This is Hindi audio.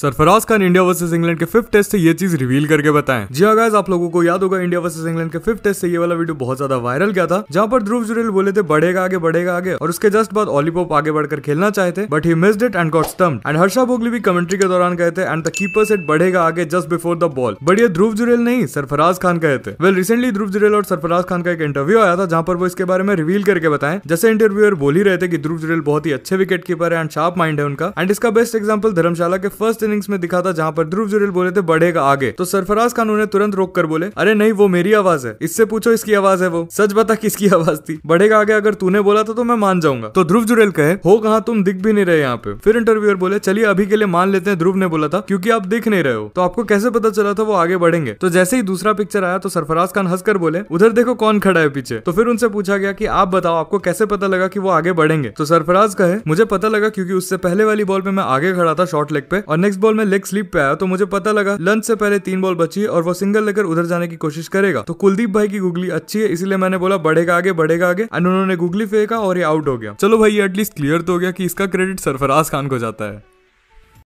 Sarfaraz Khan India versus England के फिफ्थ टेस्ट से ये चीज रिवील करके बताएं जी हाँ गाइस आप लोगों को याद होगा इंडिया वर्सेस इंग्लैंड के फिफ्थ टेस्ट से ये वाला वीडियो बहुत ज्यादा वायरल गया था जहां पर ध्रुव जुरेल बोले थे बढ़ेगा आगे बढ़ेगा आगे और उसके जस्ट बाद ऑलीपॉप आगे बढ़कर खेलना चाहे थे but he missed it and got stump and Harsha Bhogle भी कमेंट्री के दौरान गए थे एंड द कीपर सेट बढ़ेगा आगे just before the ball but ये ध्रुव जुरेल नहीं सरफराज खान कहे थे वेल रिसेंटली ध्रुव जुरेल और सरफराज खान का एक इंटरव्यू आया था जहां पर वो इसके बारे में रिवील करके बताए जैसे इंटरव्यूअर बोल ही रहे थे कि ध्रुव जुरेल बहुत ही अच्छे विकेट कीपर है एंड शार्प माइंड है उनका एंड इसका बेस्ट एग्जाम्पल धर्मशाला के फर्स्ट इनिंग्स में दिखा था जहां पर ध्रुव जुरेल बोले थे बढ़ेगा आगे तो सरफराज खान उन्हें तुरंत रोक कर बोले अरे नहीं वो मेरी आवाज है इससे पूछो इसकी आवाज है वो सच बता किसकी आवाज थी बढ़ेगा आगे अगर तूने बोला था तो मैं मान जाऊंगा तो ध्रुव जुरेल कहे हो कहा तुम दिख भी नहीं रहे यहाँ पे फिर इंटरव्यूअर बोले चलिए अभी के लिए मान लेते हैं ध्रुव ने बोला था क्योंकि आप दिख नहीं रहे हो तो आपको कैसे पता चला था वो आगे बढ़ेंगे तो जैसे ही दूसरा पिक्चर आया तो सरफराज खान हंसकर बोले उधर देखो कौन खड़ा है पीछे तो फिर उनसे पूछा गया कि आप बताओ आपको कैसे पता लगा कि वो आगे बढ़ेंगे तो सरफराज कहे मुझे पता लगा क्योंकि उससे पहले वाली बॉल पे मैं आगे खड़ा था शॉर्ट लेग पे और नेक्स्ट सिक्स बॉल में लेग स्लिप पे आया तो मुझे पता लगा लंच से पहले तीन बॉल बची और वो सिंगल लेकर उधर जाने की कोशिश करेगा तो कुलदीप भाई की गुगली अच्छी है इसलिए मैंने बोला बढ़ेगा आगे बढ़ेगा आगे एंड उन्होंने गुगली फेंका और ये आउट हो गया चलो भाई एटलीस्ट क्लियर तो हो गया कि इसका क्रेडिट सरफराज खान को जाता है